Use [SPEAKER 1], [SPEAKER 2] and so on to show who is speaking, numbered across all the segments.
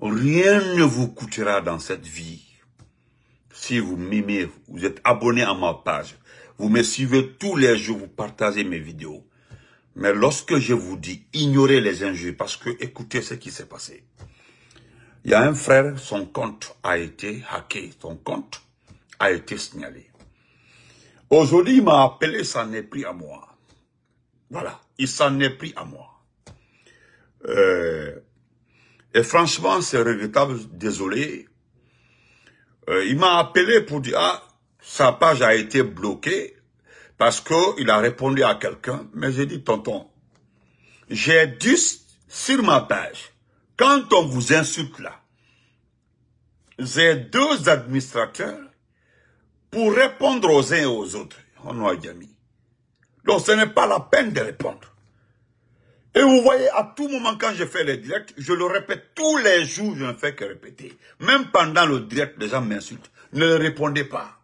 [SPEAKER 1] Rien ne vous coûtera dans cette vie. Si vous m'aimez, vous êtes abonné à ma page, vous me suivez tous les jours, vous partagez mes vidéos. Mais lorsque je vous dis, ignorez les injures, parce que écoutez ce qui s'est passé. Il y a un frère, son compte a été hacké, son compte a été signalé. Aujourd'hui, il m'a appelé, ça n'est pris à moi. Voilà, il s'en est pris à moi. Euh, et franchement, c'est regrettable, désolé. Euh, il m'a appelé pour dire, ah, sa page a été bloquée parce qu'il a répondu à quelqu'un. Mais j'ai dit, tonton, j'ai dit sur ma page, quand on vous insulte là, j'ai deux administrateurs pour répondre aux uns et aux autres. Oh, on a jamais. Donc ce n'est pas la peine de répondre. Et vous voyez, à tout moment, quand je fais les directs, je le répète tous les jours, je ne fais que répéter. Même pendant le direct, les gens m'insultent. Ne répondez pas.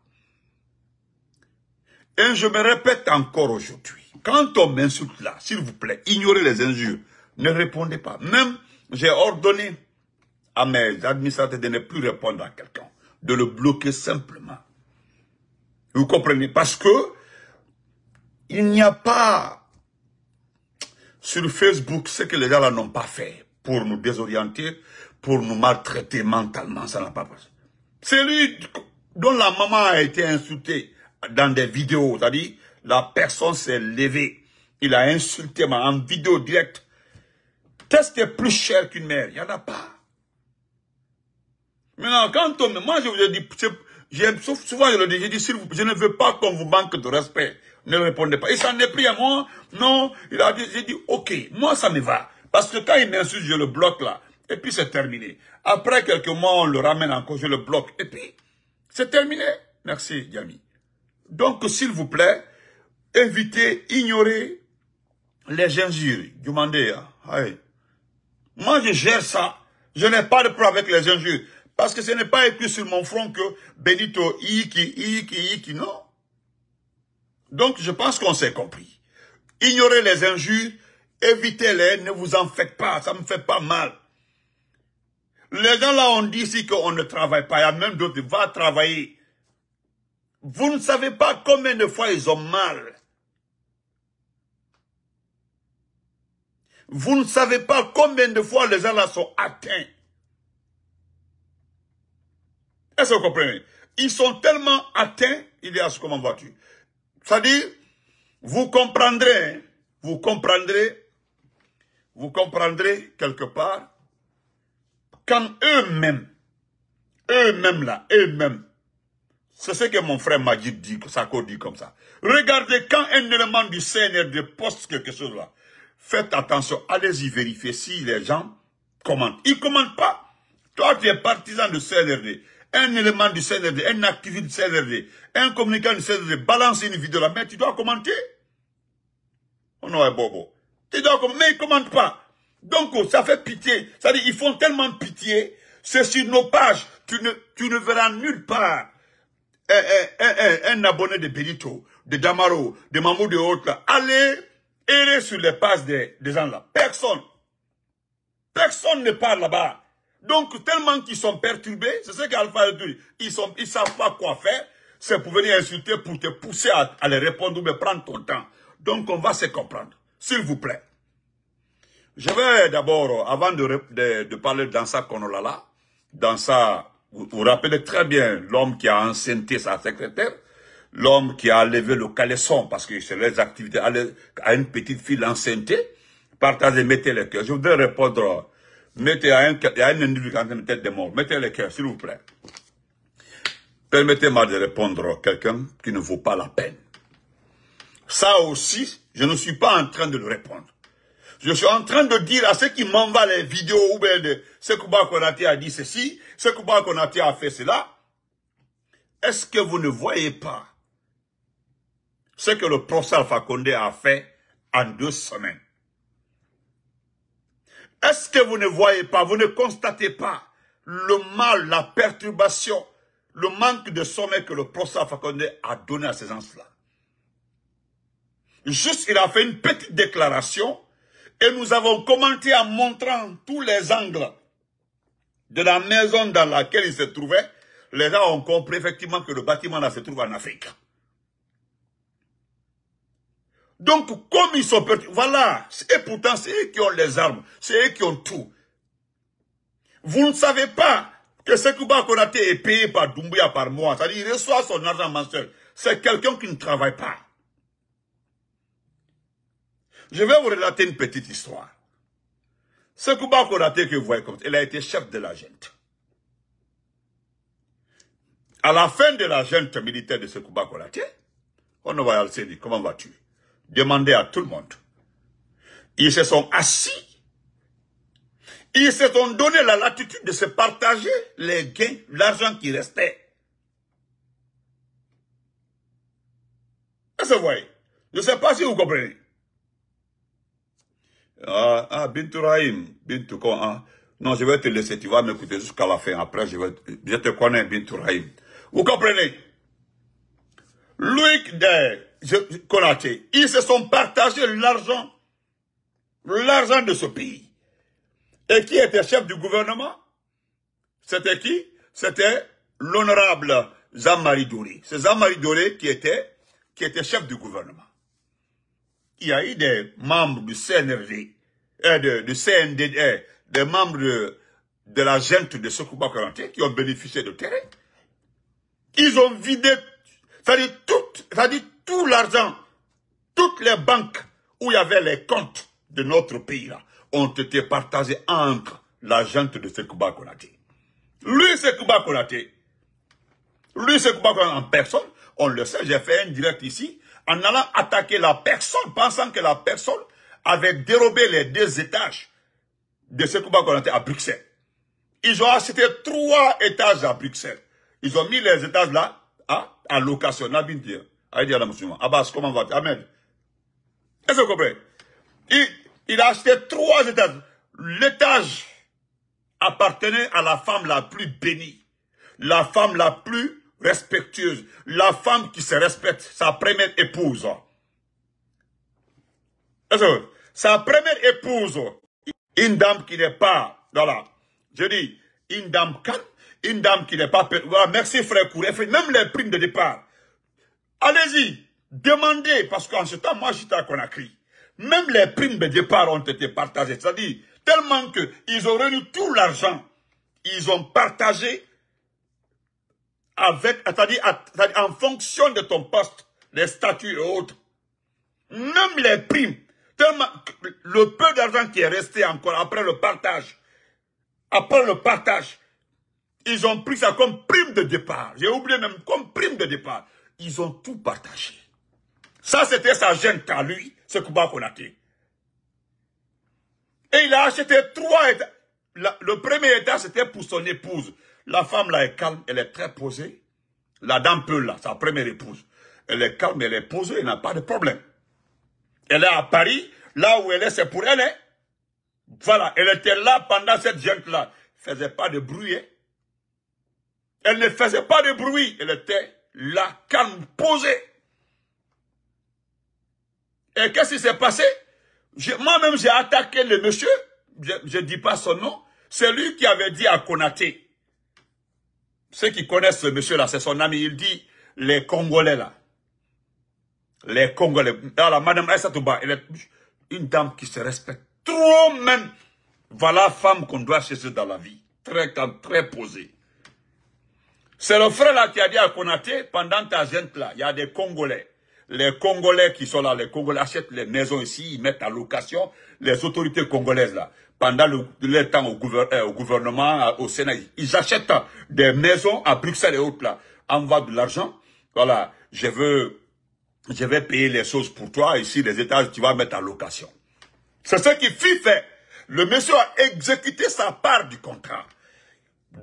[SPEAKER 1] Et je me répète encore aujourd'hui. Quand on m'insulte là, s'il vous plaît, ignorez les injures. Ne répondez pas. Même, j'ai ordonné à mes administrateurs de ne plus répondre à quelqu'un. De le bloquer simplement. Vous comprenez Parce que il n'y a pas sur Facebook ce que les gens là n'ont pas fait pour nous désorienter, pour nous maltraiter mentalement. Ça n'a pas passé. Celui dont la maman a été insultée dans des vidéos. C'est-à-dire, la personne s'est levée. Il a insulté ma en vidéo directe. Qu'est-ce est plus cher qu'une mère Il n'y en a pas. Maintenant, quand on... Moi, je vous ai dit... Souvent, je le dis, je dis, je ne veux pas qu'on vous manque de respect ne répondez pas. Il s'en est pris à moi. Non, il a dit, j'ai dit, ok, moi ça me va. Parce que quand il m'insulte, je le bloque là. Et puis c'est terminé. Après quelques mois, on le ramène encore, je le bloque. Et puis, c'est terminé. Merci, Yami. Donc, s'il vous plaît, évitez, ignorez les injures. Demandez. Hein. Moi, je gère ça. Je n'ai pas de problème avec les injures. Parce que ce n'est pas écrit sur mon front que Benito, Iki, Iki, Iki, non. Donc, je pense qu'on s'est compris. Ignorez les injures, évitez-les, ne vous en faites pas, ça me fait pas mal. Les gens là, on dit ici qu'on ne travaille pas, il y a même d'autres, va travailler. Vous ne savez pas combien de fois ils ont mal. Vous ne savez pas combien de fois les gens là sont atteints. Est-ce que vous comprenez Ils sont tellement atteints, il y a ce comment vois-tu c'est-à-dire, vous comprendrez, vous comprendrez, vous comprendrez quelque part, quand eux-mêmes, eux-mêmes là, eux-mêmes, c'est ce que mon frère Majid dit, Sako dit comme ça. Regardez, quand un élément du CNRD poste quelque chose là, faites attention, allez-y vérifier si les gens commentent. Ils ne commentent pas. Toi, tu es partisan du CNRD un élément du CNRD, un activiste du CNRD, un communicant du CNRD balance une vidéo là, mais tu dois commenter. On aurait bobo. Tu dois commenter, mais ils ne pas. Donc, ça fait pitié. Ça dit, ils font tellement pitié. C'est sur nos pages. Tu ne, tu ne verras nulle part un, abonné de Benito, de Damaro, de Mamou, de autres. Allez errer sur les pages des, des gens là. Personne. Personne ne parle là-bas. Donc, tellement qu'ils sont perturbés, c'est ce qu'Alpha dit, ils ne ils savent pas quoi faire, c'est pour venir insulter, pour te pousser à, à les répondre ou me prendre ton temps. Donc, on va se comprendre, s'il vous plaît. Je vais d'abord, avant de, parler dans sa là dans sa... Vous vous rappelez très bien l'homme qui a enceinté sa secrétaire, l'homme qui a levé le caleçon, parce que c'est les activités, à, une petite fille enceinte, partagez, mettez les cœur. Je voudrais répondre mettez à un, à un individu en train de tête de mort. mettez les cœurs, s'il vous plaît. Permettez-moi de répondre à quelqu'un qui ne vaut pas la peine. Ça aussi, je ne suis pas en train de le répondre. Je suis en train de dire à ceux qui m'envoient les vidéos ou bien de Sekouba a dit ceci, que qu'on a fait cela. Est-ce que vous ne voyez pas ce que le professeur Fakonde a fait en deux semaines est-ce que vous ne voyez pas, vous ne constatez pas le mal, la perturbation, le manque de sommeil que le professeur Fakonde a donné à ces gens-là Juste, il a fait une petite déclaration et nous avons commenté en montrant tous les angles de la maison dans laquelle il se trouvait. Les gens ont compris effectivement que le bâtiment là se trouve en Afrique. Donc, comme ils sont... Voilà. Et pourtant, c'est eux qui ont les armes. C'est eux qui ont tout. Vous ne savez pas que Sekouba Konaté est payé par Doumbouya par mois. C'est-à-dire, il reçoit son argent mensuel. C'est quelqu'un qui ne travaille pas. Je vais vous relater une petite histoire. Sekouba Konaté que vous voyez comme ça, il a été chef de la gente. À la fin de la gente militaire de Sekouba Konaté, on va y aller, comment vas-tu Demandez à tout le monde. Ils se sont assis. Ils se sont donné la latitude de se partager les gains, l'argent qui restait. Ça se Je ne sais pas si vous comprenez. Ah, ah Touraïm, Bintou, ah? Non, je vais te laisser, tu vas m'écouter jusqu'à la fin. Après, je, vais, te connais, Raïm. Vous comprenez Louis de ils se sont partagés l'argent, l'argent de ce pays. Et qui était chef du gouvernement C'était qui C'était l'honorable Jean-Marie Doré. C'est Jean-Marie Doré qui était, qui était chef du gouvernement. Il y a eu des membres du CNRD, euh, de, du CNDD, euh, des membres de, la gente de Sokouba Konaté qui ont bénéficié de terrain. Ils ont vidé, ça dit tout, ça tout l'argent, toutes les banques où il y avait les comptes de notre pays là, ont été partagés entre gente de Sekouba Konaté. Lui, Sekouba Konaté, lui, Sekouba Konaté en personne, on le sait, j'ai fait un direct ici, en allant attaquer la personne, pensant que la personne avait dérobé les deux étages de Sekouba Konaté à Bruxelles. Ils ont acheté trois étages à Bruxelles. Ils ont mis les étages là, hein, à, location, à à Abbas, comment va-t-il? Ahmed, ce que vous comprenez il, a acheté trois étages. L'étage appartenait à la femme la plus bénie, la femme la plus respectueuse, la femme qui se respecte, sa première épouse. Sa première épouse, une dame qui n'est pas, voilà, je dis, une dame calme, une dame qui n'est pas... merci frère Kouré, même les primes de départ, Allez-y, demandez, parce qu'en ce temps, moi, j'étais à Conakry. Même les primes de départ ont été partagées. C'est-à-dire, tellement qu'ils ont eu tout l'argent, ils ont partagé avec, c'est-à-dire en fonction de ton poste, les statuts et autres. Même les primes, le peu d'argent qui est resté encore après le partage, après le partage, ils ont pris ça comme prime de départ. J'ai oublié même comme prime de départ. Ils ont tout partagé. Ça, c'était sa jeune à lui, ce Kuba Konaté. Et il a acheté trois états. Le premier état, c'était pour son épouse. La femme, là, est calme, elle est très posée. La dame peu là, sa première épouse. Elle est calme, elle est posée, elle n'a pas de problème. Elle est à Paris, là où elle est, c'est pour elle. Hein. Voilà, elle était là pendant cette jeune là faisait pas de bruit. Hein. Elle ne faisait pas de bruit, elle était la canne posée. Et qu'est-ce qui s'est passé Moi-même, j'ai attaqué le monsieur, je ne dis pas son nom, c'est lui qui avait dit à Konaté, ceux qui connaissent ce monsieur-là, c'est son ami, il dit, les Congolais là, les Congolais, alors ah, madame Aïssatouba, elle est une dame qui se respecte trop même, voilà femme qu'on doit chercher dans la vie, très très posée. C'est le frère là qui a dit à Konaté, pendant ta jeune là, il y a des Congolais. Les Congolais qui sont là, les Congolais achètent les maisons ici, ils mettent à location les autorités congolaises là. Pendant le, temps au, euh, gouvernement, euh, au Sénat, ils achètent des maisons à Bruxelles et autres là. Envoie de l'argent. Voilà, je veux, je vais payer les choses pour toi. Ici, les étages, tu vas mettre à location. C'est ce qui fit fait. Le monsieur a exécuté sa part du contrat.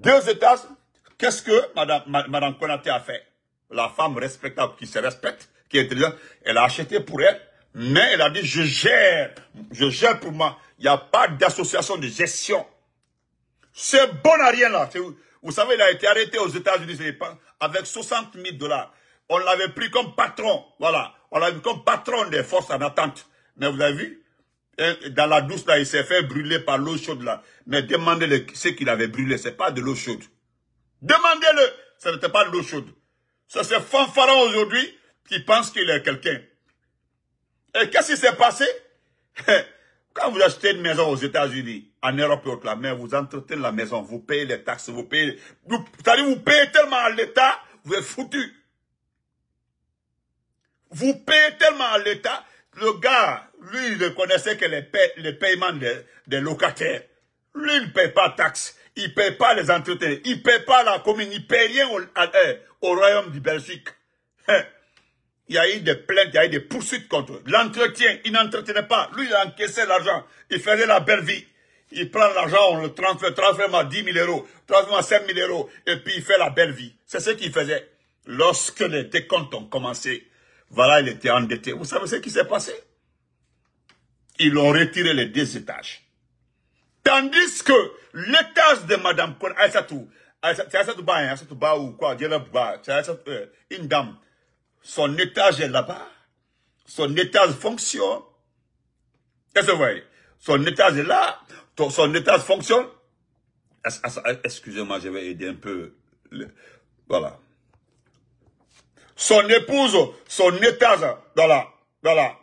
[SPEAKER 1] Deux étages, Qu'est-ce que Madame, Madame Konaté a fait La femme respectable qui se respecte, qui est intelligente, elle a acheté pour elle, mais elle a dit je gère, je gère pour moi. Il n'y a pas d'association de gestion. C'est bon à rien là, vous savez, il a été arrêté aux États-Unis avec 60 000 dollars. On l'avait pris comme patron, voilà. On l'avait pris comme patron des forces en attente. Mais vous avez vu, dans la douce là, il s'est fait brûler par l'eau chaude là. Mais demandez ce qu'il avait brûlé, ce n'est pas de l'eau chaude. Demandez-le. Ce n'était pas l'eau chaude. C'est ces fanfaron aujourd'hui qui pense qu'il est quelqu'un. Et qu'est-ce qui s'est passé Quand vous achetez une maison aux États-Unis, en Europe et autres, la vous entretenez la maison, vous payez les taxes, vous payez... Vous, cest dire vous payez tellement à l'État, vous êtes foutu. Vous payez tellement à l'État, le gars, lui, il connaissait que les, paiements des, locataires. Lui, il ne paye pas taxes il ne paye pas les entretiens, il ne paye pas la commune, il ne paye rien eh, au, royaume du Belgique. Hein? il y a eu des plaintes, il y a eu des poursuites contre l'entretien. Il n'entretenait pas. Lui, il encaissait l'argent. Il faisait la belle vie. Il prend l'argent, on le transfère, transfère à 10 000 euros, transfère à 5 000 euros, et puis il fait la belle vie. C'est ce qu'il faisait. Lorsque les décomptes ont commencé, voilà, il était endetté. Vous savez ce qui s'est passé Ils ont retiré les deux étages. Tandis que l'étage de Madame Aïssatou, Aïssatou Ba, hein, Aïssatou Ba ou quoi, euh, une dame. Son étage est là-bas. Son étage fonctionne. Est-ce que vous voyez Son étage est là. Son étage fonctionne. Excusez-moi, je vais aider un peu. Voilà. Son épouse, son étage, voilà, voilà.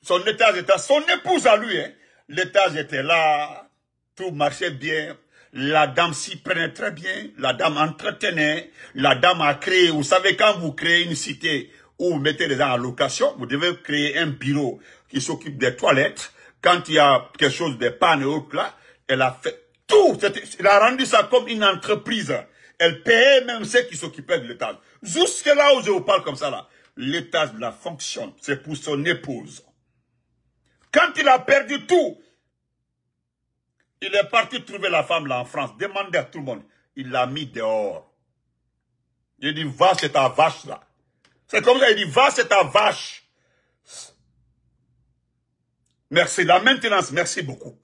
[SPEAKER 1] Son étage est là. Son épouse à lui, hein l'étage était là, tout marchait bien, la dame s'y prenait très bien, la dame entretenait, la dame a créé, vous savez, quand vous créez une cité où vous mettez les gens en location, vous devez créer un bureau qui s'occupe des toilettes, quand il y a quelque chose, de panne et là, elle a fait tout, elle a rendu ça comme une entreprise. Elle payait même ceux qui s'occupaient de l'étage. Jusque là où je vous parle comme ça là, l'étage la fonctionne, c'est pour son épouse. Quand il a perdu tout, il est parti trouver la femme là en France, demander à tout le monde. Il l'a mis dehors. Il dit, va, c'est ta vache là. C'est comme ça, il dit, va, c'est ta vache. Merci. La maintenance, merci beaucoup.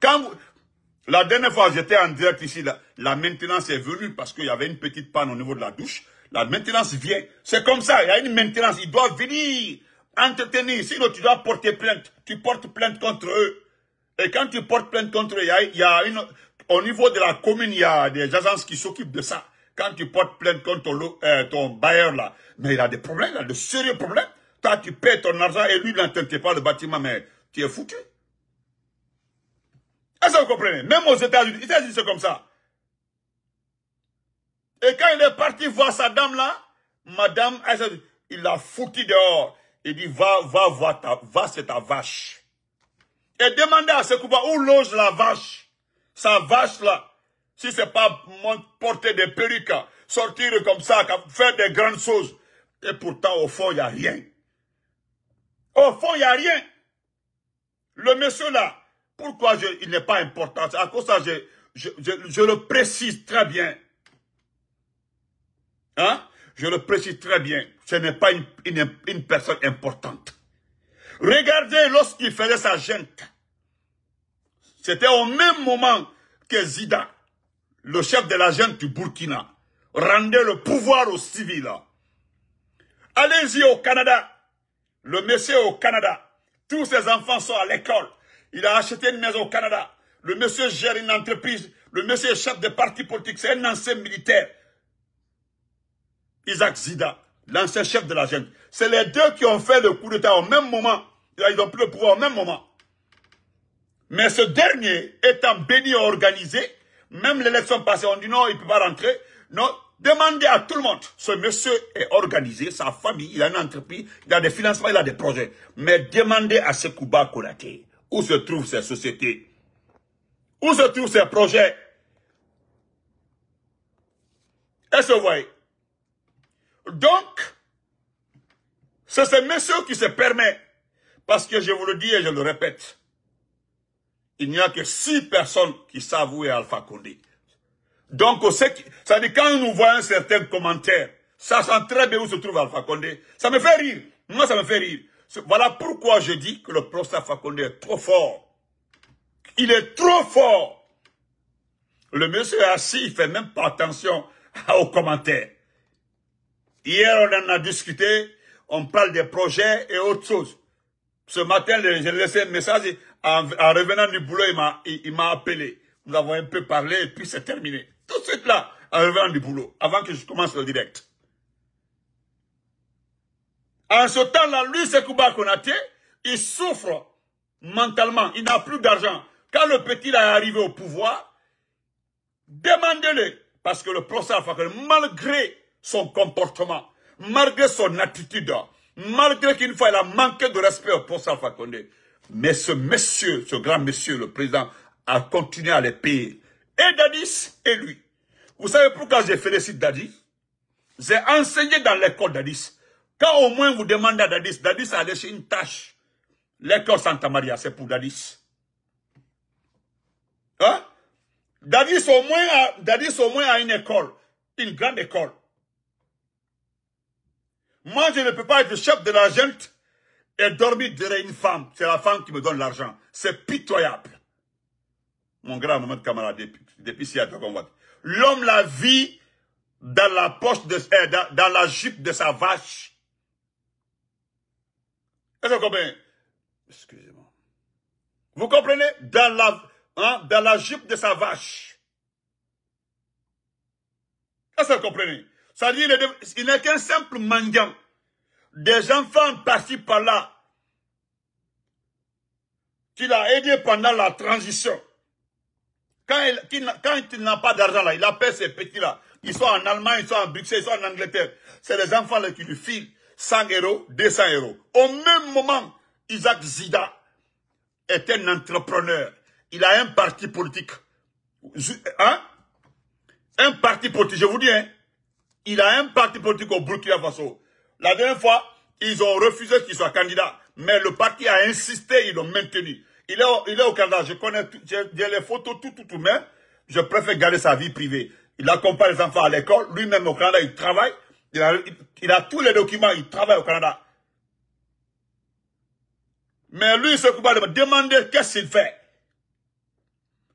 [SPEAKER 1] Quand la dernière fois, j'étais en direct ici, la maintenance est venue parce qu'il y avait une petite panne au niveau de la douche. La maintenance vient. C'est comme ça, il y a une maintenance, il doit venir entretenir. Sinon, tu dois porter plainte. Tu portes plainte contre eux. Et quand tu portes plainte contre eux, y a, une, au niveau de la commune, il y a des agences qui s'occupent de ça. Quand tu portes plainte contre euh, ton, bailleur, là, mais il a des problèmes, il a de sérieux problèmes. Toi, tu paies ton argent et lui, il n'entendait pas le bâtiment, mais tu es foutu. Est-ce que vous comprenez Même aux États-Unis, les États-Unis, c'est comme ça. Et quand il est parti voir sa dame là, madame, il l'a foutu dehors. Il dit, va, va voir ta, va, c'est ta vache. Et demandez à ce Sekouba où loge la vache. Sa vache là. Si c'est pas porter des perruques, sortir comme ça, faire des grandes choses. Et pourtant, au fond, il n'y a rien. Au fond, il n'y a rien. Le monsieur là, pourquoi il n'est pas important À cause de ça, je, le précise très bien. Hein je le précise très bien, ce n'est pas une, personne importante. Regardez lorsqu'il faisait sa junte, C'était au même moment que Zida, le chef de la junte du Burkina, rendait le pouvoir aux civils. Allez-y au Canada. Le monsieur au Canada. Tous ses enfants sont à l'école. Il a acheté une maison au Canada. Le monsieur gère une entreprise. Le monsieur est chef de parti politique. C'est un ancien militaire. Isaac Zida, l'ancien chef de la jeune C'est les deux qui ont fait le coup d'État au même moment. Ils ont pris le pouvoir au même moment. Mais ce dernier, étant béni et organisé, même l'élection passée, on dit non, il ne peut pas rentrer. Non, demandez à tout le monde. Ce monsieur est organisé, sa famille, il a une entreprise, il a des financements, il a des projets. Mais demandez à Sekouba Konaté où se trouvent ces sociétés, où se trouvent ces projets. Et ce voyez donc, c'est ce monsieur qui se permet, parce que je vous le dis et je le répète, il n'y a que six personnes qui savent où est Alpha Condé. Donc, ça dit quand nous certain commentaire, ça sent très bien où se trouve Alpha Condé, ça me fait rire. Moi, ça me fait rire. Voilà pourquoi je dis que le professeur Alpha Condé est trop fort. Il est trop fort. Le monsieur est assis, il fait même pas attention aux commentaires. Hier, on en a discuté, on parle des projets et autres choses. Ce matin, j'ai laissé un message, en, revenant du boulot, il m'a appelé. Nous avons un peu parlé et puis c'est terminé. Tout de suite là, en revenant du boulot, avant que je commence le direct. En ce temps-là, lui, c'est a Konaté, il souffre mentalement. Il n'a plus d'argent. Quand le petit est arrivé au pouvoir, demandez-le. Parce que le procès, malgré son comportement, malgré son attitude, malgré qu'une fois il a manqué de respect pour professeur Fakonde. Mais ce monsieur, ce grand monsieur, le président, a continué à les payer. Et Dadis et lui. Vous savez pourquoi j'ai félicite Dadis J'ai enseigné dans l'école Dadis. Quand au moins vous demandez à Dadis, Dadis a laissé une tâche. L'école Santa Maria, c'est pour Dadis. Hein au, moins Dadis au moins a une école, une grande école. Moi, je ne peux pas être chef de la gente et dormir derrière une femme. C'est la femme qui me donne l'argent. C'est pitoyable. Mon grand Mohamed camarade, depuis, depuis l'homme la vit dans la poche de, eh, dans, la jupe de sa vache. Est-ce que vous comprenez? Excusez-moi. Vous comprenez? Dans la, hein, dans la jupe de sa vache. Est-ce que vous comprenez? C'est-à-dire, il n'est qu'un simple mendiant. Des enfants partis par là, qu'il a aidé pendant la transition. Quand il, quand il n'a pas d'argent là, il appelle ses petits-là. Ils sont en Allemagne, ils sont en Bruxelles, ils sont en Angleterre. C'est les enfants là qui lui filent 100 euros, 200 euros. Au même moment, Isaac Zida est un entrepreneur. Il a un parti politique. Hein? Un parti politique, je vous dis, hein? Il a un parti politique au Burkina Faso. La dernière fois, ils ont refusé qu'il soit candidat. Mais le parti a insisté, ils l'ont maintenu. Il est, au, il est au Canada, je connais j'ai les photos, tout, tout, tout, mais je préfère garder sa vie privée. Il accompagne les enfants à l'école, lui-même au Canada, il travaille, il a, a tous les documents, il travaille au Canada. Mais lui, il s'occupe de me demander qu'est-ce qu'il fait.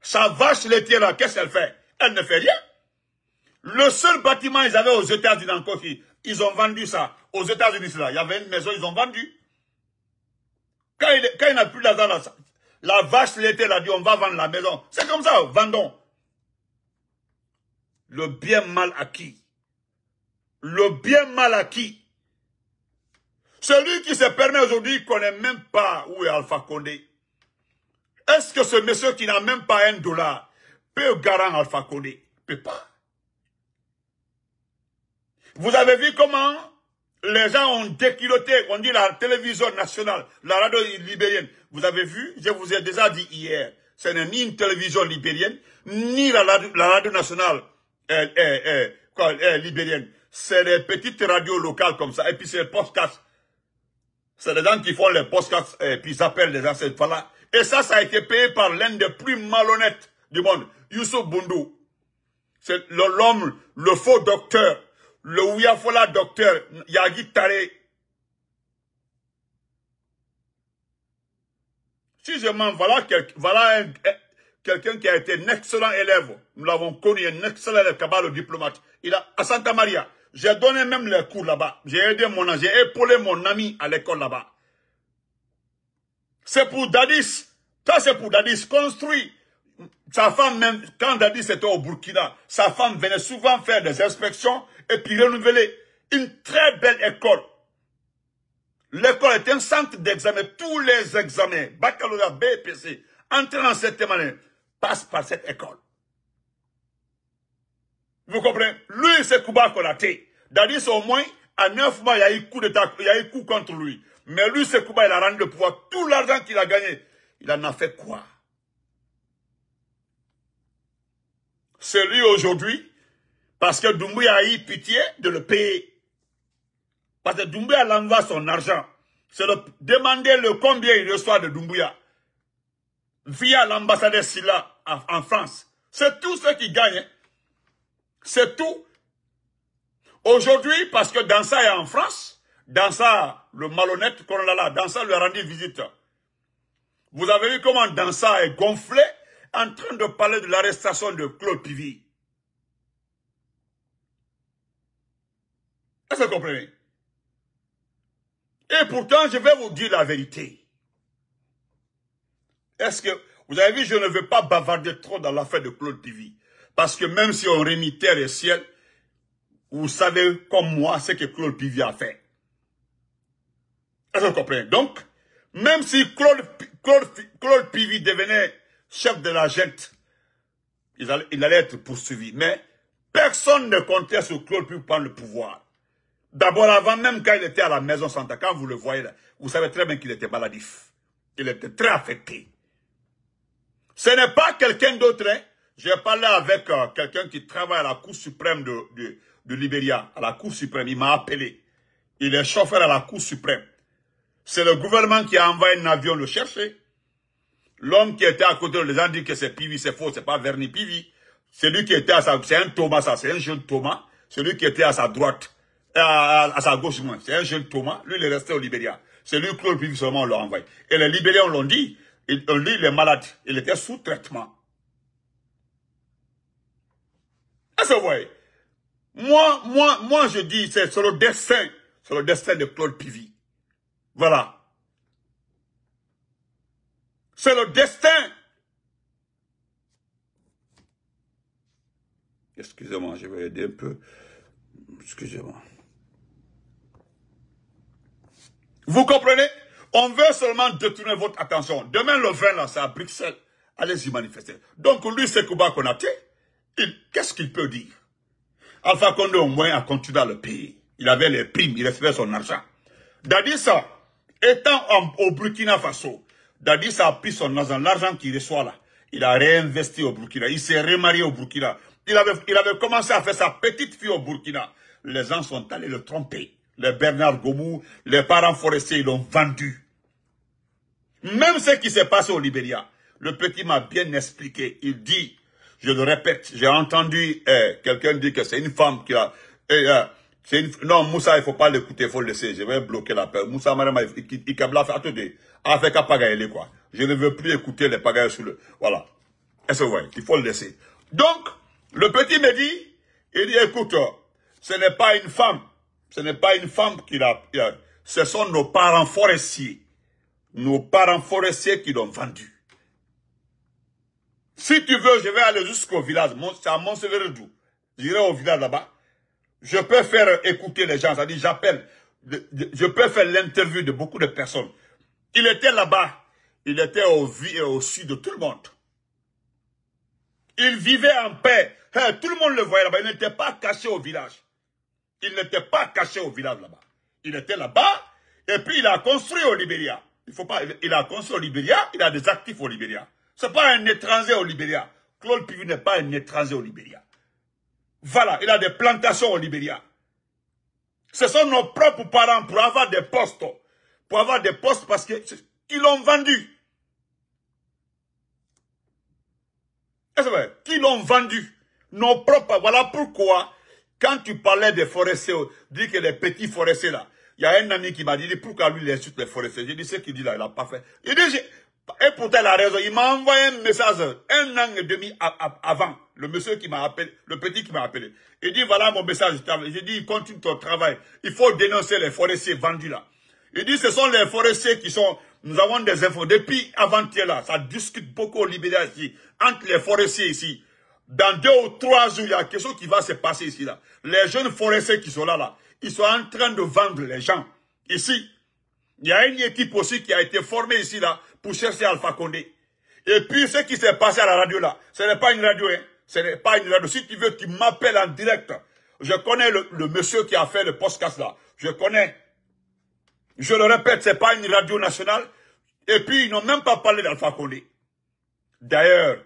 [SPEAKER 1] Sa vache laitière là, qu'est-ce qu'elle fait Elle ne fait rien. Le seul bâtiment ils avaient aux États-Unis en Kofi, ils ont vendu ça. Aux États-Unis, là, il y avait une maison, ils ont vendu. Quand il, n'a plus d'argent, la, la vache l'été, a dit, on va vendre la maison. C'est comme ça, vendons. Le bien mal acquis. Le bien mal acquis. Celui qui se permet aujourd'hui qu'on ne même pas où est Alpha Condé. Est-ce que ce monsieur qui n'a même pas un dollar peut garant Alpha Condé Peut pas. Vous avez vu comment les gens ont déquiloté, on dit la télévision nationale, la radio libérienne. Vous avez vu, je vous ai déjà dit hier, ce n'est ni une télévision libérienne, ni la, radio nationale libérienne. C'est des petites radios locales comme ça, et puis c'est les podcasts. C'est les gens qui font les podcasts, et puis ils appellent les gens, voilà. Et ça, ça a été payé par l'un des plus malhonnêtes du monde, Youssouf Boundou. C'est l'homme, le faux docteur le Ouyafola docteur Yagi Tare. Si je m'en voilà, quelqu'un qui a été un excellent élève, nous l'avons connu, un excellent élève, diplomate. Il a, à Santa Maria, j'ai donné même les cours là-bas. J'ai aidé mon j'ai épaulé mon ami à l'école là-bas. C'est pour Dadis. Ça, c'est pour Dadis. Construit. Sa femme, même, quand Dadis était au Burkina, sa femme venait souvent faire des inspections et puis renouveler une très belle école. L'école est un centre d'examen. Tous les examens, baccalauréat, BPC, entrant en cette année, passent par cette école. Vous comprenez Lui, c'est Kouba Konaté. Dadis, au moins, à neuf mois, il y a eu coup d'état, il y a eu coup contre lui. Mais lui, c'est Kouba, il a rendu le pouvoir. Tout l'argent qu'il a gagné, il en a fait quoi C'est lui aujourd'hui parce que Doumbouya a eu pitié de le payer. Parce que Doumbouya l'envoie son argent. C'est de demander le combien il reçoit de Doumbouya. Via l'ambassadeur Silla en France. C'est tout ce qui gagne. C'est tout. Aujourd'hui, parce que Dansa est en France, Dansa, le malhonnête qu'on a Dansa lui a rendu visite. Vous avez vu comment Dansa est gonflé en train de parler de l'arrestation de Claude Pivy. Est-ce que vous comprenez Et pourtant, je vais vous dire la vérité. Est-ce que... Vous avez vu, je ne veux pas bavarder trop dans l'affaire de Claude Pivi. Parce que même si on remit terre et ciel, vous savez comme moi ce que Claude Pivy a fait. Est-ce que vous comprenez Donc, même si Claude, Claude, Pivy devenait chef de la gente, il allait, être poursuivi. Mais personne ne comptait sur Claude Pivy prendre le pouvoir. D'abord, avant même quand il était à la maison Santa, quand vous le voyez là, vous savez très bien qu'il était maladif. Il était très affecté. Ce n'est pas quelqu'un d'autre. Hein. J'ai parlé avec euh, quelqu'un qui travaille à la Cour suprême de, de, Libéria, à la Cour suprême. Il m'a appelé. Il est chauffeur à la Cour suprême. C'est le gouvernement qui a envoyé un avion le chercher. L'homme qui était à côté, les gens disent que c'est Pivi, c'est faux, c'est pas Verni Pivi. Celui qui était à sa, c'est un Thomas, c'est un jeune Thomas. Celui qui était à sa droite, euh, à, sa gauche, c'est un jeune Thomas, lui il est resté au Libéria. C'est lui Claude Pivi seulement on l'a envoyé. Et les Libériens, l'ont dit, Lui, dit, il est malade, il était sous traitement. est c'est vrai. Moi, moi, moi je dis, c'est le destin, c'est le destin de Claude Pivi. Voilà. C'est le destin. Excusez-moi, je vais aider un peu. Excusez-moi. Vous comprenez On veut seulement détourner votre attention. Demain, le 20, là, c'est à Bruxelles. Allez-y manifester. Donc, lui, c'est Kouba Konaté. Qu'est-ce qu'il peut dire Alpha Condé, au moins, a continué dans le pays. Il avait les primes, il recevait son argent. Dadissa, étant au Burkina Faso, Dadissa a pris son argent, l'argent qu'il reçoit là. Il a réinvesti au Burkina. Il s'est remarié au Burkina. Il il avait commencé à faire sa petite fille au Burkina. Les gens sont allés le tromper les Bernard Gomou, les parents forestiers, ils l'ont vendu. Même ce qui s'est passé au Libéria, le petit m'a bien expliqué. Il dit, je le répète, j'ai entendu eh, quelqu'un dire que c'est une femme qui a... Eh, eh, non, Moussa, il faut pas l'écouter, il faut le laisser. Je vais bloquer la paix. Moussa, il, attendez, avec quoi. Je ne veux plus écouter les pagailles sur le... Voilà. Et ce vrai. Il faut le laisser. Donc, le petit me dit, il dit, écoute, ce n'est pas une femme. Ce n'est pas une femme qui l'a... Ce sont nos parents forestiers. Nos parents forestiers qui l'ont vendu. Si tu veux, je vais aller jusqu'au village. C'est à Montséverdou. J'irai au village là-bas. Je peux faire écouter les gens. C'est-à-dire, j'appelle. Je peux faire l'interview de beaucoup de personnes. Il était là-bas. Il était au, euh, au sud de tout le monde. Il vivait en paix. Eh, tout le monde le voyait là-bas. Il n'était pas caché au village. Il n'était pas caché au village là-bas. Il était là-bas et puis il a construit au Libéria. Il faut pas, il a construit au Libéria, il a des actifs au Libéria. C'est pas un étranger au Libéria. Claude Pivu n'est pas un étranger au Libéria. Voilà, il a des plantations au Libéria. Ce sont nos propres parents pour avoir des postes. Pour avoir des postes parce qu'ils l'ont vendu. C'est vrai? Qui l'ont vendu. Nos propres. Voilà pourquoi quand tu parlais des forestiers, tu oh, dis que les petits forestiers là, il y a un ami qui m'a dit, pourquoi lui il insulte les forestiers J'ai dit, ce qu'il dit là, il n'a pas fait. Il dit, et pourtant telle raison, il m'a envoyé un message un an et demi avant, le monsieur qui m'a appelé, le petit qui m'a appelé. Il dit, voilà mon message, j'ai dit, continue ton travail, il faut dénoncer les forestiers vendus là. Il dit, ce sont les forestiers qui sont, nous avons des infos, depuis avant-hier là, ça discute beaucoup au Libéria ici, entre les forestiers ici, dans deux ou trois jours, il y a quelque chose qui va se passer ici. là. Les jeunes forestiers qui sont là, là, ils sont en train de vendre les gens. Ici, il y a une équipe aussi qui a été formée ici, là, pour chercher Alpha Condé. Et puis, ce qui s'est passé à la radio, là, ce n'est pas une radio, hein. Ce n'est pas une radio. Si tu veux tu m'appelles en direct, je connais le, monsieur qui a fait le podcast, là. Je connais. Je le répète, n'est pas une radio nationale. Et puis, ils n'ont même pas parlé d'Alpha Condé. D'ailleurs,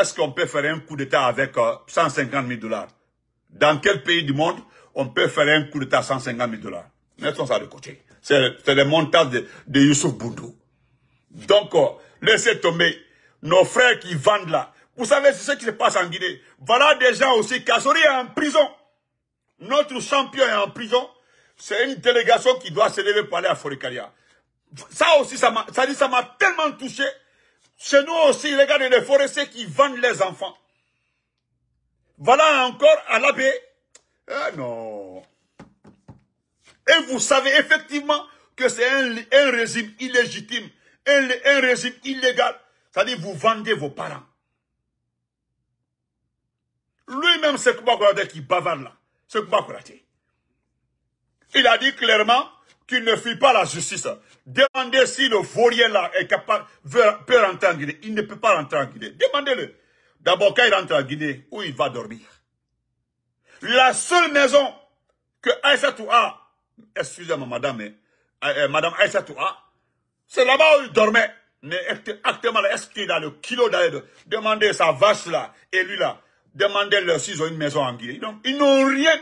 [SPEAKER 1] est-ce qu'on peut faire un coup d'État avec 150 euh, 000 dollars Dans quel pays du monde on peut faire un coup d'État 150 000 dollars Mettons ça de côté. C'est le montage de, de Youssouf Boudou. Donc, euh, laissez tomber nos frères qui vendent là. Vous savez ce qui se passe en Guinée. Voilà des gens aussi. Kassori est en prison. Notre champion est en prison. C'est une délégation qui doit se lever pour aller à Foricaria. Ça aussi, ça ça m'a tellement touché. Chez nous aussi, les gars, les forestiers qui vendent les enfants. Voilà encore à l'abbé. Ah non. Et vous savez effectivement que c'est un, régime illégitime, un, régime illégal. C'est-à-dire vous vendez vos parents. Lui-même, c'est Koubakouate qui bavarde là. C'est Koubakouate. Il a dit clairement, qu'il ne fuit pas la justice. Demandez si le fourrier là est capable, peut rentrer en Guinée. Il ne peut pas rentrer en Guinée. Demandez-le. D'abord, quand il rentre en Guinée, où il va dormir La seule maison que Aïssatou a, excusez-moi madame, hein, euh, madame Aïssatou c'est là-bas où il dormait. Mais actuellement, est-ce qu'il est dans le kilo d'aide Demandez sa vache là et lui là. Demandez-leur s'ils ont une maison en Guinée. Donc, ils n'ont rien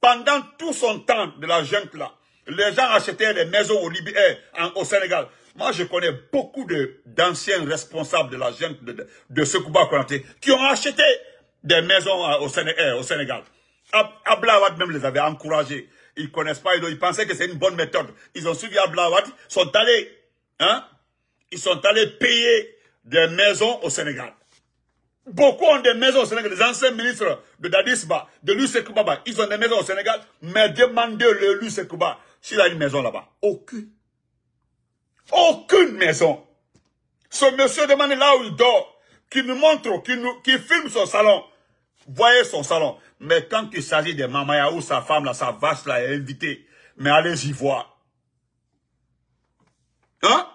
[SPEAKER 1] pendant tout son temps de la junte là. Les gens achetaient des maisons au, eh, au Sénégal. Moi, je connais beaucoup d'anciens responsables de la jeune de, de, qui ont acheté des maisons eh, eh, au, Sénégal, même les avait encouragés. Ils connaissent pas, ils, pensaient que c'est une bonne méthode. Ils ont suivi Ablawad, sont allés, hein, ils sont allés payer des maisons au Sénégal. Beaucoup ont des maisons au Sénégal. Les anciens ministres de Dadisba, de Kouba, ils ont des maisons au Sénégal, mais demandez-le Kouba s'il a une maison là-bas Aucune. Aucune maison. Ce monsieur demande là où il dort, qui nous montre, qui qui filme son salon. Voyez son salon. Mais quand il s'agit de Mamaya ou sa femme là, sa vache là est invitée. Mais allez y voir. Hein?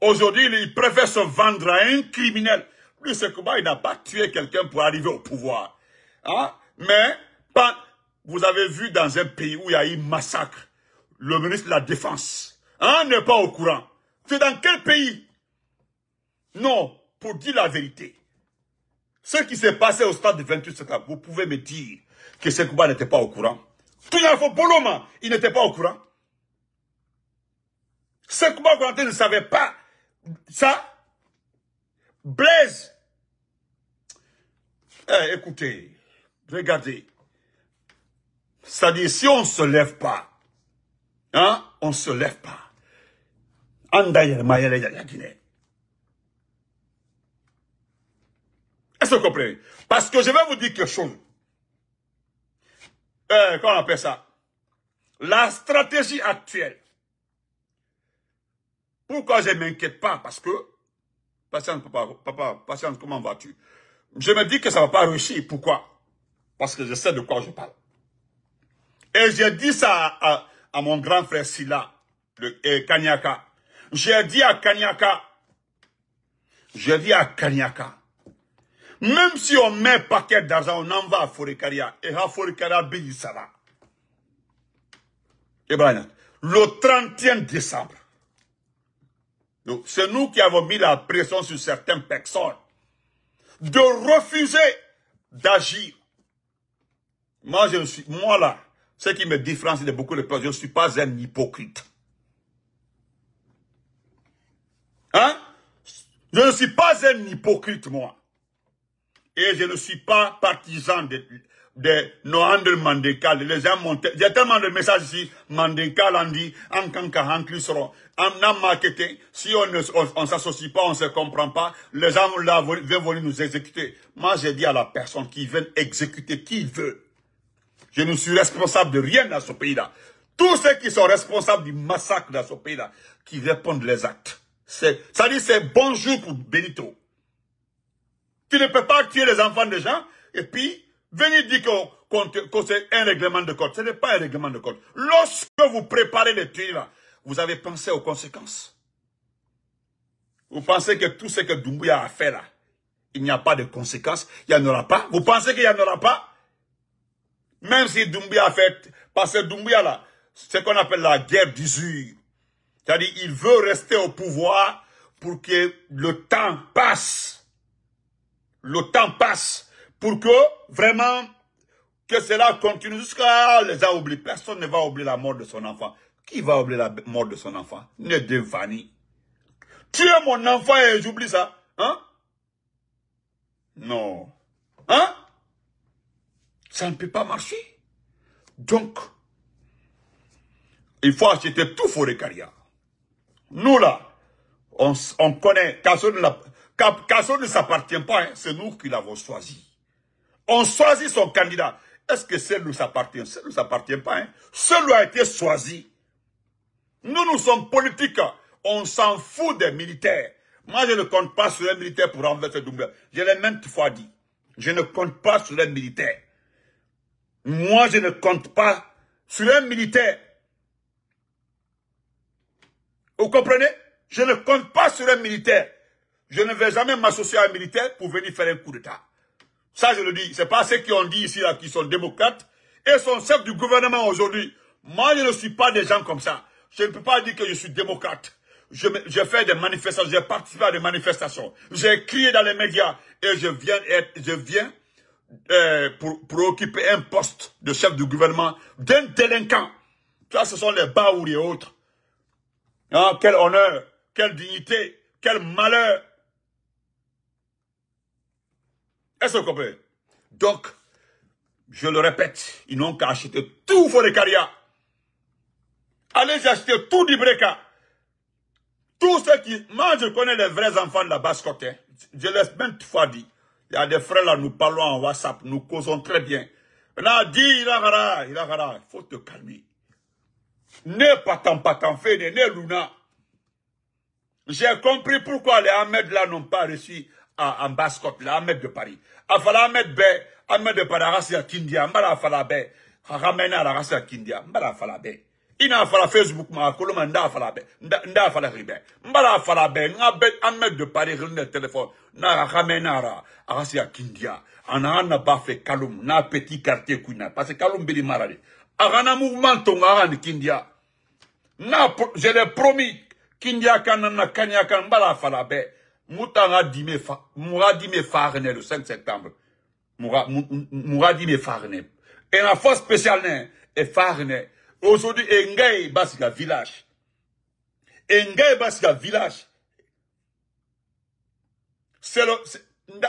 [SPEAKER 1] Aujourd'hui, il préfère se vendre à un criminel. Lui, c'est comment il n'a pas tué quelqu'un pour arriver au pouvoir. Hein? Mais, pas, vous avez vu dans un pays où il y a eu massacre, le ministre de la Défense, hein, n'est pas au courant. C'est dans quel pays Non, pour dire la vérité. Ce qui s'est passé au stade de 28 septembre, vous pouvez me dire que Sekouba n'était pas au courant. Tout l'info Boloma, hein, il n'était pas au courant. Sekouba ne savait pas ça. Blaise, eh, écoutez, regardez, c'est-à-dire, si on ne se lève pas, hein, on ne se lève pas. Est-ce que vous comprenez Parce que je vais vous dire quelque chose. Euh, comment on appelle ça La stratégie actuelle. Pourquoi je ne m'inquiète pas Parce que, patience, papa, papa patience, comment vas-tu Je me dis que ça ne va pas réussir. Pourquoi Parce que je sais de quoi je parle. Et j'ai dit ça à, mon grand frère Silla, le Kanyaka. J'ai dit à Kanyaka, j'ai dit à Kanyaka, même si on met un paquet d'argent, on en va à Forekaria. Et à Forekaria, ça va. Et le 31 décembre, c'est nous qui avons mis la pression sur certaines personnes de refuser d'agir. Moi, je suis, moi là, ce qui me différencie de beaucoup de personnes, je ne suis pas un hypocrite. Hein? Je ne suis pas un hypocrite, moi. Et je ne suis pas partisan de, de Noandre Mandekal. Les gens m'ont, j'ai tellement de messages ici. Mandekal en dit, en en si on ne, s'associe pas, on ne se comprend pas, les gens là, veulent, veulent nous exécuter. Moi, j'ai dit à la personne qui veut exécuter, qui veut. Je ne suis responsable de rien dans ce pays-là. Tous ceux qui sont responsables du massacre dans ce pays-là, qui répondent les actes. Ça dit c'est bonjour pour Benito. Tu ne peux pas tuer les enfants des gens et puis venir dire que, c'est un règlement de code. Ce n'est pas un règlement de code. Lorsque vous préparez les tuer vous avez pensé aux conséquences. Vous pensez que tout ce que Doumbouya a fait là, il n'y a pas de conséquences, il n'y en aura pas. Vous pensez qu'il n'y en aura pas même si Doumbia a fait, parce que Doumbia là, ce qu'on appelle la guerre d'usure. C'est-à-dire, il veut rester au pouvoir pour que le temps passe. Le temps passe pour que vraiment que cela continue jusqu'à les a oubliés. Personne ne va oublier la mort de son enfant. Qui va oublier la mort de son enfant Ne Tu es mon enfant et j'oublie ça. Hein Non. Hein ça ne peut pas marcher. Donc, il faut acheter tout carrière. Nous, là, on, connaît, Kasson ne s'appartient pas, hein. c'est nous qui l'avons choisi. On choisit son candidat. Est-ce que celle nous appartient Celle nous appartient pas. Hein. là a été choisi. Nous, nous sommes politiques. On s'en fout des militaires. Moi, je ne compte pas sur les militaires pour renverser Doumbé. Je l'ai même fois dit. Je ne compte pas sur les militaires. Moi, je ne compte pas sur un militaire. Vous comprenez Je ne compte pas sur un militaire. Je ne vais jamais m'associer à un militaire pour venir faire un coup d'État. Ça, je le dis. Ce n'est pas ceux qui ont dit ici, là, qui sont démocrates et sont chefs du gouvernement aujourd'hui. Moi, je ne suis pas des gens comme ça. Je ne peux pas dire que je suis démocrate. Je, fais des manifestations, j'ai participé à des manifestations. J'ai crié dans les médias et je viens, être, je viens euh, pour, pour, occuper un poste de chef du gouvernement d'un délinquant. Ça, ce sont les ou et autres. Ah, quel honneur, quelle dignité, quel malheur. Est-ce que vous comprenez Donc, je le répète, ils n'ont qu'à acheter tout Forecaria. Allez acheter tout d'Ibreka. tout ceux qui... Moi, je connais les vrais enfants de la basse côté. Hein, je l'ai même toutefois dit. Il y a des frères là, nous parlons en WhatsApp, nous causons très bien. là dis, il a il a il faut te calmer. Ne patan patan pas tant, ne Luna. J'ai compris pourquoi les Ahmed là n'ont pas reçu à, en Bascotte, les Ahmed de Paris. Afala Ahmed Bé, Ahmed de Paris, Rassia Kindia, Mbala Afala la Ramena à Kindia, Mbala Afala Bey ina n'a fala facebook ma kolo ma fala be nda fala ribe mbala fala be nga be amme de paris le téléphone na ga nara aga kindia ana na ba fe kalum na petit quartier kuna parce que kalum beli marale arana mouvement tonga aga kindia na je l'ai promis kindia kana na kanya kan mbala fala be mutanga dime fa mura dime farne le 5 septembre mura mura dime farne et la force spéciale est farne Aujourd'hui, Ngaï Basika village. Ngaï Basika village. C'est le,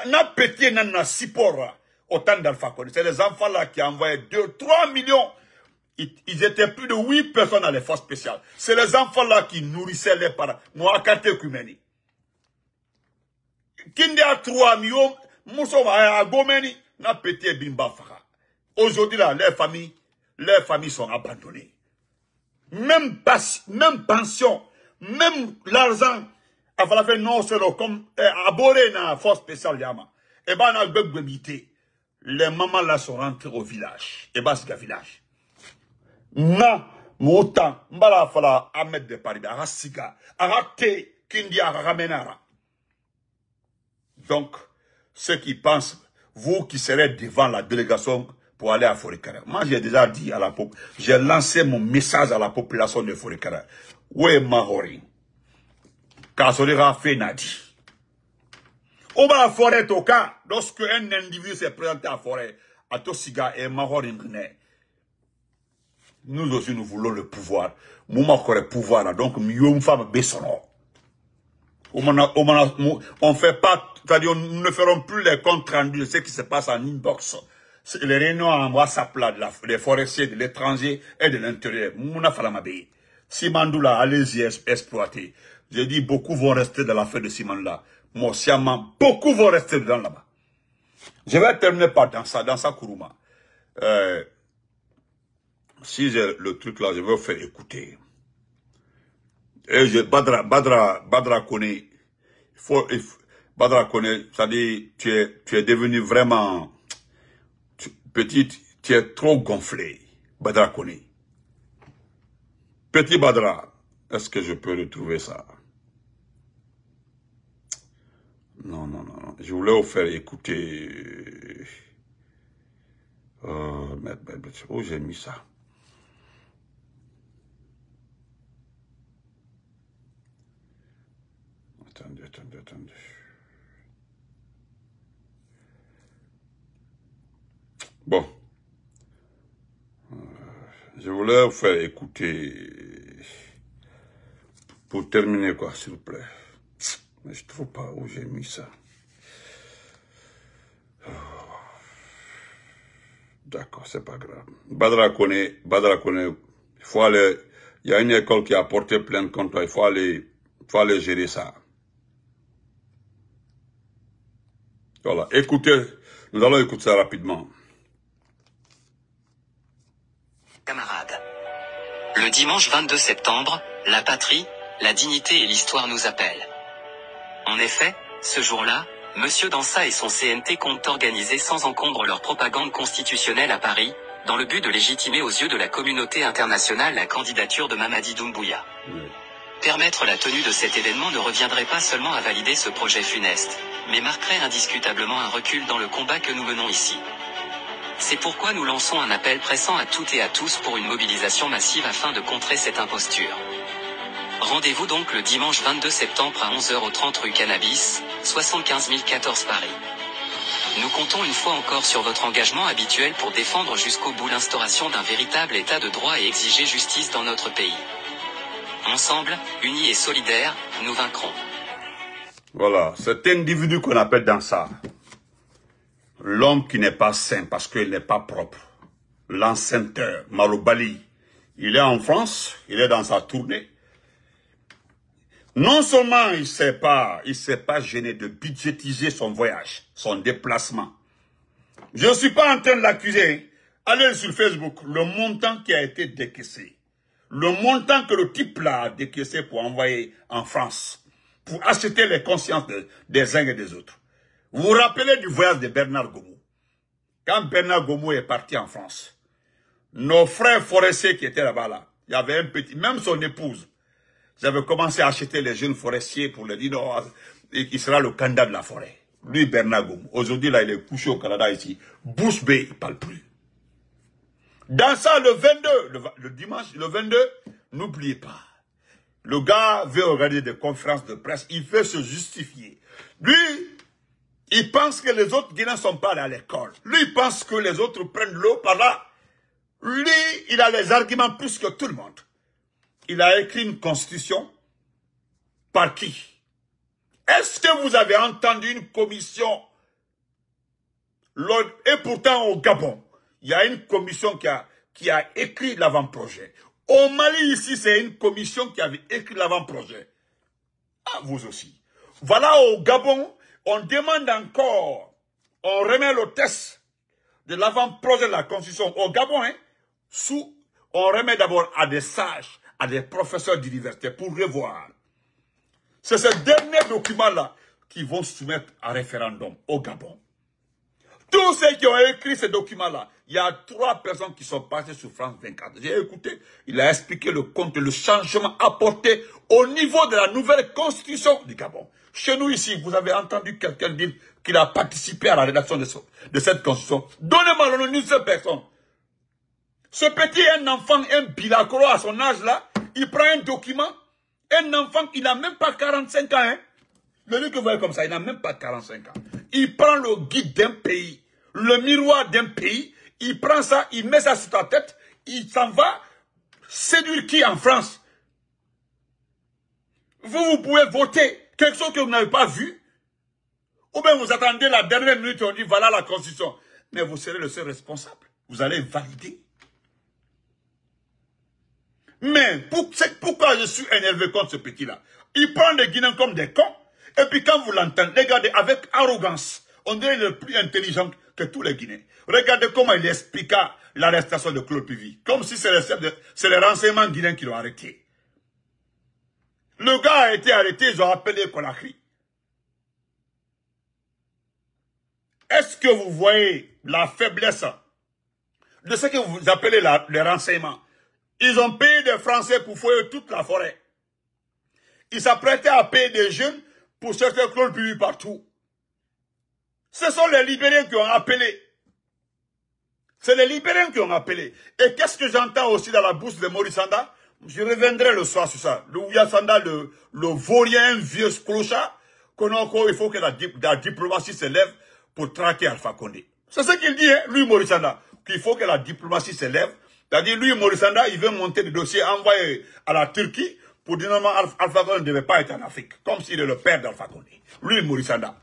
[SPEAKER 1] na petit na na sipora hein, d'Alpha C'est les enfants là qui envoyaient 2, 3 millions. Ils, étaient plus de 8 personnes dans les forces spéciales. C'est les enfants là qui nourrissaient les parents. Moi, Kate Kumeni. Kinde a 3 millions, Mousso a gomeni, na pété bimba Aujourd'hui là, les familles, leurs familles sont abandonnées. Même, même pension, même l'argent, à la fin, non, c'est comme euh, aboré dans la force spéciale Yama. Et eh ben, on a Les mamans là sont rentrées au village. Et eh ben, c'est le village. Non, mon temps, m'bala à Ahmed de Paris, Arasika, Arate, Kindi, ramenara. Donc, ceux qui pensent, vous qui serez devant la délégation pour aller à Forikara. Moi, j'ai déjà dit à la population, j'ai lancé mon message à la population de Forikara. Où est Mahori Kassolira, Fenadi. Où va la forêt Toka Lorsque un individu s'est présenté à la forêt, à Tosiga et Mahori Nous aussi, nous voulons le pouvoir. nous manquons le pouvoir, donc mieux une femme Bessono. On fait pas, c'est-à-dire, nous ne ferons plus les comptes rendus de ce qui se passe en inbox les réunions en sa plat de la, des forestiers, de l'étranger et de l'intérieur. Mouna Falamabe. Simandoula, allez-y exploiter. Je dis, beaucoup vont rester dans l'affaire de Moi Morciaman, beaucoup vont rester dedans là-bas. Je vais terminer par dans ça, dans ça, Kuruma. Euh, si j'ai le truc là, je vais vous faire écouter. Et je, Badra, Badra, Badra connaît, Badra connaît, ça dit tu es, tu es devenu vraiment, Petite, tu es trop gonflé. Badra Petit Badra, est-ce que je peux retrouver ça Non, non, non. Je voulais vous faire écouter... Euh, euh où j'ai mis ça Attendez, attendez, attendez. Bon. Euh, je voulais vous faire écouter pour terminer, quoi, s'il vous plaît. Mais je trouve pas où j'ai mis ça. Oh. D'accord, c'est pas grave. Badra Il faut il y a une école qui a porté plainte contre toi. Il faut aller, faut aller gérer ça. Voilà, écoutez, nous allons écouter ça rapidement. Le dimanche 22 septembre, la patrie, la dignité et l'histoire nous appellent. En effet, ce jour-là, Monsieur Dansa et son CNT comptent organiser sans encombre leur propagande constitutionnelle à Paris, dans le but de légitimer aux yeux de la communauté internationale la candidature de Mamadi Doumbouya. Permettre la tenue de cet événement ne reviendrait pas seulement à valider ce projet funeste, mais marquerait indiscutablement un recul dans le combat que nous menons ici. C'est pourquoi nous lançons un appel pressant à toutes et à tous pour une mobilisation massive afin de contrer cette imposture. Rendez-vous donc le dimanche 22 septembre à 11h30 rue Cannabis, 75 014 Paris. Nous comptons une fois encore sur votre engagement habituel pour défendre jusqu'au bout l'instauration d'un véritable état de droit et exiger justice dans notre pays. Ensemble, unis et solidaires, nous vaincrons. Voilà, cet individu qu'on appelle dans L'homme qui n'est pas saint parce qu'il n'est pas propre. L'enceinteur Malobali. Il est en France, il est dans sa tournée. Non seulement il ne s'est pas, il pas gêné de budgétiser son voyage, son déplacement. Je ne suis pas en train de l'accuser. Hein. Allez sur Facebook, le montant qui a été décaissé. Le montant que le type là a décaissé pour envoyer en France. Pour acheter les consciences des uns et des autres. Vous vous rappelez du voyage de Bernard Gomou. Quand Bernard Gomou est parti en France, nos frères forestiers qui étaient là-bas, là, il y avait un petit, même son épouse, j'avais commencé à acheter les jeunes forestiers pour le dire, et qui sera le candidat de la forêt. Lui, Bernard Gomou. Aujourd'hui, là, il est couché au Canada ici. Bouche B, il parle plus. Dans ça, le 22, le, le dimanche, le 22, n'oubliez pas. Le gars veut organiser des conférences de presse. Il veut se justifier. Lui, il pense que les autres Guinéens ne sont pas à l'école. Lui, il pense que les autres prennent l'eau par là. Lui, il a les arguments plus que tout le monde. Il a écrit une constitution. Par qui Est-ce que vous avez entendu une commission Et pourtant, au Gabon, il y a une commission qui a, qui a écrit l'avant-projet. Au Mali, ici, c'est une commission qui avait écrit l'avant-projet. Ah, vous aussi. Voilà au Gabon, on demande encore, on remet le test de l'avant-projet de la Constitution au Gabon, hein, sous, on remet d'abord à des sages, à des professeurs d'université pour revoir. C'est ce dernier document-là qui vont soumettre à référendum au Gabon. Tous ceux qui ont écrit ce document-là, il y a trois personnes qui sont passées sur France 24. J'ai écouté, il a expliqué le compte, le changement apporté au niveau de la nouvelle constitution du Gabon. Chez nous ici, vous avez entendu quelqu'un dire qu'il a participé à la rédaction de, cette constitution. Donnez-moi le nom de cette personne. Ce petit, un enfant, un bilacro à son âge là, il prend un document, un enfant, il n'a même pas 45 ans. Hein. Le lui que vous voyez comme ça, il n'a même pas 45 ans. Il prend le guide d'un pays, le miroir d'un pays, il prend ça, il met ça sur ta tête, il s'en va séduire qui en France Vous, vous pouvez voter quelque chose que vous n'avez pas vu, ou bien vous attendez la dernière minute et on dit voilà la constitution. Mais vous serez le seul responsable. Vous allez valider. Mais pour, pourquoi je suis énervé contre ce petit-là. Il prend les Guinéens comme des cons. Et puis quand vous l'entendez, regardez avec arrogance. On dirait le plus intelligent que tous les Guinéens. Regardez comment il expliqua l'arrestation de Claude Pivy. Comme si c'est les, les renseignements guinéens qui l'ont arrêté. Le gars a été arrêté, ils ont appelé Conakry. Est-ce que vous voyez la faiblesse de ce que vous appelez la, le renseignement Ils ont payé des Français pour fouiller toute la forêt. Ils s'apprêtaient à payer des jeunes pour chercher clones publics partout. Ce sont les libéraux qui ont appelé. C'est les libéraux qui ont appelé. Et qu'est-ce que j'entends aussi dans la bouche de Maurice Sanda je reviendrai le soir sur ça. Le Ouyasanda, le, vaurien vieux clochard, qu'on encore, il faut que la, diplomatie s'élève pour traquer Alpha Condé. C'est ce qu'il dit, hein, lui, Morissanda, qu'il faut que la diplomatie s'élève. C'est-à-dire, lui, Morissanda, il veut monter des dossiers envoyés à la Turquie pour dire, non, Alpha Condé ne devait pas être en Afrique, comme s'il est le père d'Alpha Condé. Lui, Morissanda.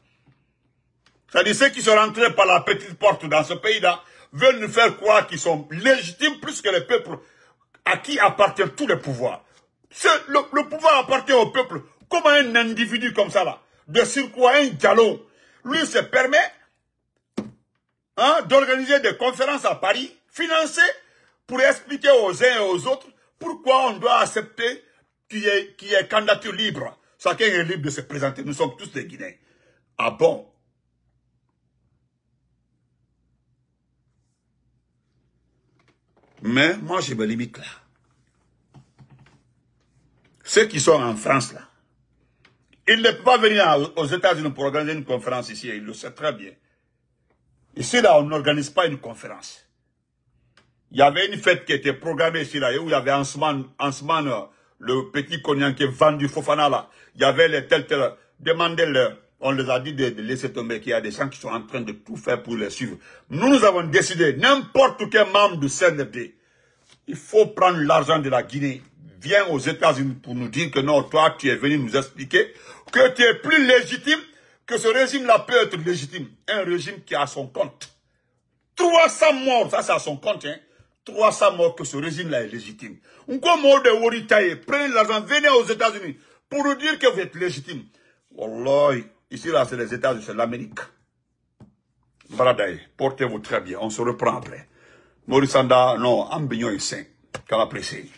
[SPEAKER 1] C'est-à-dire, ceux qui sont rentrés par la petite porte dans ce pays-là veulent nous faire croire qu'ils sont légitimes plus que les peuples à qui appartient tous les pouvoirs. Le, pouvoir appartient au peuple, Comment un individu comme ça là. De surcroît, un dialogue. Lui se permet hein, d'organiser des conférences à Paris, financées, pour expliquer aux uns et aux autres pourquoi on doit accepter qu'il y qui est y ait candidature libre. Chacun est libre de se présenter. Nous sommes tous des Guinéens. Ah bon Mais moi, je me limite là. Ceux qui sont en France là, ils ne peuvent pas venir aux États-Unis pour organiser une conférence ici, ils le savent très bien. Ici là, on n'organise pas une conférence. Il y avait une fête qui était programmée ici là, où il y avait en ce moment le petit cognac qui est vendu Fofana là. Il y avait les tels, tels, euh, demandez-leur. On les a dit de, laisser tomber, qu'il y a des gens qui sont en train de tout faire pour les suivre. Nous, nous avons décidé, n'importe quel membre du CNDP, il faut prendre l'argent de la Guinée, viens aux États-Unis pour nous dire que non, toi, tu es venu nous expliquer que tu es plus légitime, que ce régime-là peut être légitime. Un régime qui a son compte. 300 morts, ça c'est à son compte, hein. 300 morts que ce régime-là est légitime. Un mort de Woritaye, prenez l'argent, venez aux États-Unis pour nous dire que vous êtes légitime. Wallahi, Ici, là, c'est les États-Unis, c'est l'Amérique. Baradaï, portez-vous très bien. On se reprend après. Maurice Sanda, non, Ambignon et Saint. Qu'on apprécie.